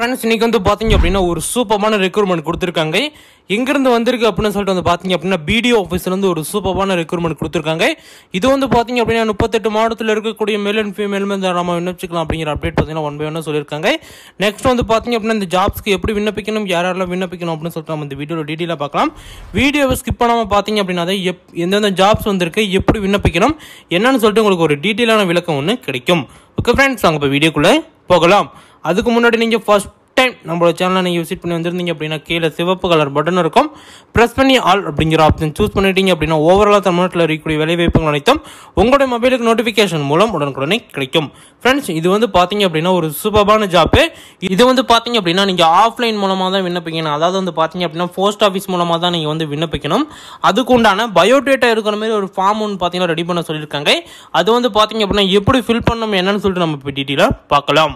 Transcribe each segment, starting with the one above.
friends இன்றைக்கி வந்து பார்த்தீங்க அப்படின்னா ஒரு சூப்பரான ரெக்ரூட்மெண்ட் கொடுத்துருக்காங்க எங்கேருந்து வந்திருக்கு அப்படின்னு சொல்லிட்டு வந்து பார்த்தீங்க அப்படின்னா பிடிஓ ஆஃபீஸ்லேருந்து ஒரு சூப்பரான ரெக்ரூட்மெண்ட் கொடுத்துருக்காங்க இது வந்து பார்த்தீங்க அப்படின்னா முப்பத்தெட்டு மாவட்டத்தில் இருக்கக்கூடிய மேல் அண்ட் ஃபீமேல் வந்து நம்ம விண்ணப்பிச்சிக்கலாம் அப்படிங்கிற அப்டேட் பார்த்தீங்கன்னா ஒன் பை ஒன்று சொல்லியிருக்காங்க நெக்ஸ்ட் வந்து பார்த்தீங்க அப்படின்னா இந்த ஜாப்ஸ்க்கு எப்படி விண்ணப்பிக்கணும் யார் யாரெல்லாம் விண்ணப்பிக்கணும் அப்படின்னு சொல்லிட்டு நம்ம இந்த வீடியோவில் டீட்டெயிலாக பார்க்கலாம் வீடியோவை ஸ்கிப் பண்ணாமல் பார்த்தீங்க அப்படின்னா எப் எந்தெந்த ஜாப்ஸ் வந்திருக்கு எப்படி விண்ணப்பிக்கணும் என்னன்னு சொல்லிட்டு உங்களுக்கு ஒரு டீட்டெயிலான விளக்கம் ஒன்று கிடைக்கும் ஓகே ஃப்ரெண்ட்ஸ் அங்கே இப்போ வீடியோக்குள்ளே போகலாம் அதுக்கு முன்னாடி நீங்கள் ஃபஸ்ட் டைம் நம்மளோட சேனலை நீங்கள் விசிட் பண்ணி வந்திருந்தீங்க அப்படின்னா கீழே சிவப்பு கலர் பட்டன் இருக்கும் ப்ரெஸ் பண்ணி ஆல் அப்படிங்கிற ஆப்ஷன் சூஸ் பண்ணிட்டீங்க அப்படின்னா ஓவராலாக தமிழ்நாட்டில் இருக்கக்கூடிய வேலைவாய்ப்புகள் அனைத்தும் உங்களுடைய மொபைலுக்கு நோட்டிஃபிகேஷன் மூலம் உடனுக்குடனே கிடைக்கும் ஃப்ரெண்ட்ஸ் இது வந்து பார்த்தீங்க அப்படின்னா ஒரு சூப்பரான ஜாப்பு இது வந்து பார்த்தீங்க அப்படின்னா நீங்கள் ஆஃப்லைன் மூலமாக தான் விண்ணப்பிக்கணும் அதாவது வந்து பார்த்தீங்க அப்படின்னா போஸ்ட் ஆஃபீஸ் மூலமாக தான் நீங்கள் வந்து விண்ணப்பிக்கணும் அதுக்கு உண்டான பயோடேட்டா இருக்கிற மாதிரி ஒரு ஃபார்ம் ஒன்று பார்த்தீங்கன்னா ரெடி பண்ண சொல்லியிருக்காங்க அது வந்து பார்த்தீங்க அப்படின்னா எப்படி ஃபில் பண்ணணும் என்னன்னு சொல்லிட்டு நம்ம இப்போ டீட்டெயிலாக பார்க்கலாம்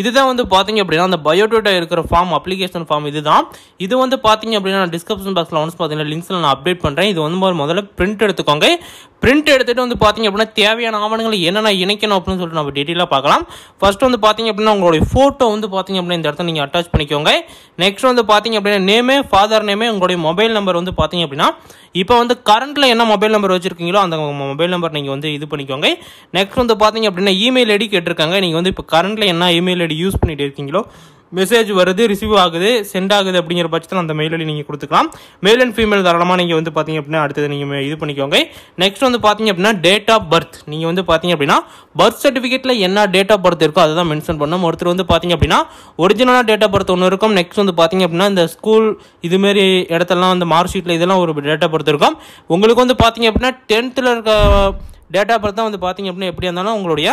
இதுதான் வந்து பார்த்தீங்க அப்படின்னா அந்த பயோடேட்டா இருக்கிற ஃபார்ம் அப்ளிகேஷன் ஃபார்ம் இதுதான் இது வந்து பார்த்தீங்க அப்படின்னா டிஸ்கிரிப்ஷன் பாக்ஸில் ஒன்ஸ் பார்த்தீங்கன்னா லிங்க்ஸில் நான் அப்டேட் பண்ணுறேன் இது வந்து முதல்ல பிரிண்ட் எடுத்துக்கோங்க பிரிண்ட் எடுத்துகிட்டு வந்து பார்த்தீங்க அப்படின்னா தேவையான ஆவணங்களை என்னென்ன இணைக்கணும் அப்படின்னு சொல்லிட்டு நம்ம டீட்டெயிலாக பார்க்கலாம் ஃபர்ஸ்ட் வந்து பார்த்தீங்க அப்படின்னா உங்களுடைய ஃபோட்டோ வந்து பார்த்தீங்க அப்படின்னா இந்த இடத்த நீங்கள் அட்டாச் பண்ணிக்கோங்க நெக்ஸ்ட் வந்து பார்த்தீங்க அப்படின்னா நேமே ஃபாதர் நேமே உங்களுடைய மொபைல் நம்பர் வந்து பார்த்தீங்க அப்படின்னா இப்போ வந்து கரண்ட்டில் என்ன மொபைல் நம்பர் வச்சுருக்கீங்களோ அந்த மொபைல் நம்பர் நீங்கள் வந்து இது பண்ணிக்கோங்க நெக்ஸ்ட் வந்து பார்த்தீங்க அப்படின்னா இமெயில் ஐடி கேட்டிருக்காங்க நீங்கள் வந்து இப்போ கரண்ட்டில் என்ன இமெயில் ஐடி யூஸ் பண்ணிட்டு இருக்கீங்களோ மெசேஜ் வருது ரிசீவ் ஆகுது சென்ட் ஆகுது அப்படிங்கிற பட்சத்தில் அந்த மெயில் ஐடி நீங்கள் கொடுத்துக்கலாம் மெயில் அண்ட் ஃபீமேல் தாராளமாக நீங்கள் வந்து பார்த்தீங்க அப்படின்னா அடுத்தது நீங்கள் இது பண்ணிக்கோங்க நெக்ஸ்ட் வந்து பார்த்தீங்க அப்படின்னா டேட் ஆஃப் பர்த் நீங்கள் வந்து பார்த்தீங்க அப்படின்னா பர்த் சர்டிஃபிகேட்டில் என்ன டேட் ஆஃப் பர்த் இருக்கோ அதை தான் மென்ஷன் பண்ணும் ஒருத்தர் வந்து பார்த்தீங்க அப்படின்னா ஒரிஜினலாக டேட் ஆஃப் பர்த் ஒன்று இருக்கும் நெக்ஸ்ட் வந்து பார்த்தீங்க அப்படின்னா இந்த ஸ்கூல் இதுமாரி இடத்துலலாம் அந்த மார்க் ஷீட்டில் இதெல்லாம் ஒரு டேட் ஆஃப் பர்த் இருக்கும் உங்களுக்கு வந்து பார்த்தீங்க அப்படின்னா டென்த்தில் இருக்க டேட் ஆஃப் பர்த் தான் வந்து பார்த்தீங்க அப்படின்னா எப்படி இருந்தாலும் உங்களுடைய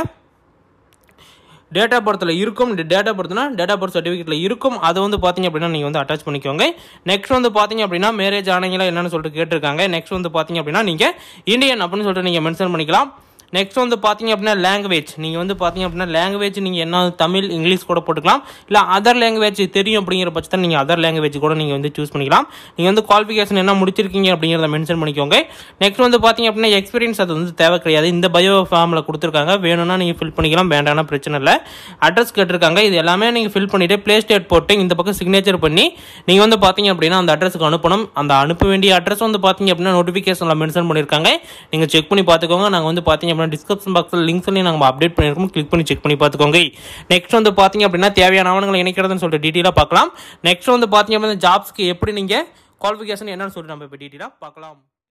டேட் ஆஃப் பர்த்தில் இருக்கும் டேட் ஆஃப் பர்த்னா டேட் ஆஃப் பர்த் சர்டிஃபிகேட்டில் இருக்கும் அது வந்து பார்த்திங்க அப்படின்னா நீங்கள் வந்து அட்டாச் பண்ணிக்கோங்க நெக்ஸ்ட் வந்து பார்த்திங்க அப்படின்னா மேரேஜ் ஆனீங்களா என்னென்னு சொல்லிட்டு கேட்டிருக்காங்க நெக்ஸ்ட் வந்து பார்த்திங்க அப்படின்னா நீங்கள் இந்தியன் அப்படின்னு சொல்லிட்டு நீங்கள் மென்ஷன் பண்ணிக்கலாம் நெக்ஸ்ட் வந்து பார்த்தீங்க அப்படின்னா லாங்குவேஜ் நீங்கள் வந்து பார்த்தீங்க அப்படின்னா லாங்குவேஜ் நீங்கள் என்ன தமிழ் இங்கிலீஷ் கூட போட்டுக்கலாம் இல்லை அதர் லாங்குவேஜ் தெரியும் அப்படிங்கிற பட்சத்தில் நீங்கள் அதர் லாங்குவேஜ் கூட நீங்கள் வந்து சூஸ் பண்ணிக்கலாம் நீங்கள் வந்து குவாலிஃபிகேஷன் என்ன முடிச்சிருக்கீங்க அப்படிங்கிறத மென்ஷன் பண்ணிக்கோங்க நெக்ஸ்ட் வந்து பார்த்தீங்க அப்படின்னா எக்ஸ்பீரியன்ஸ் அது வந்து தேவை கிடையாது இந்த பயோ ஃபார்மில் கொடுத்துருக்காங்க வேணும்னா நீங்கள் ஃபில் பண்ணிக்கலாம் வேண்டாம்னா பிரச்சனை இல்லை அட்ரஸ் கேட்டிருக்காங்க இது எல்லாமே நீங்கள் ஃபில் பண்ணிவிட்டு ப்ளே ஸ்டேட் போட்டு இந்த பக்கம் சிக்னேச்சர் பண்ணி நீங்கள் வந்து பார்த்தீங்க அப்படின்னா அந்த அட்ரஸுக்கு அனுப்பணும் அந்த அனுப்ப வேண்டிய அட்ரஸ் வந்து பார்த்தீங்க அப்படின்னா நோட்டிஃபிகேஷனில் மென்ஷன் பண்ணியிருக்காங்க நீங்கள் செக் பண்ணி பார்த்துக்கோங்க நாங்கள் வந்து பார்த்தீங்க அப்படின்னா டிஸ்கிரிப்ஷன் பாக்ஸில் லிங்க் சொல்லி நாங்கள் அப்டேட் பண்ணியிருக்கோம் கிளிக் பண்ணி செக் பண்ணி பார்த்துக்கோங்க நெக்ஸ்ட் வந்து பார்த்தீங்க அப்படின்னா தேவையான ஆவணங்களை இணைக்கிறதுன்னு சொல்லிட்டு டீட்டெயிலாக பார்க்கலாம் நெக்ஸ்ட் வந்து பார்த்தீங்க அப்படின்னா ஜாப்ஸ்க்கு எப்படி நீங்கள் குவாலிஃபிகேஷன் என்னன்னு சொல்லிட்டு நம்ம இப்போ டீட்டெயிலாக பார்க்கலாம்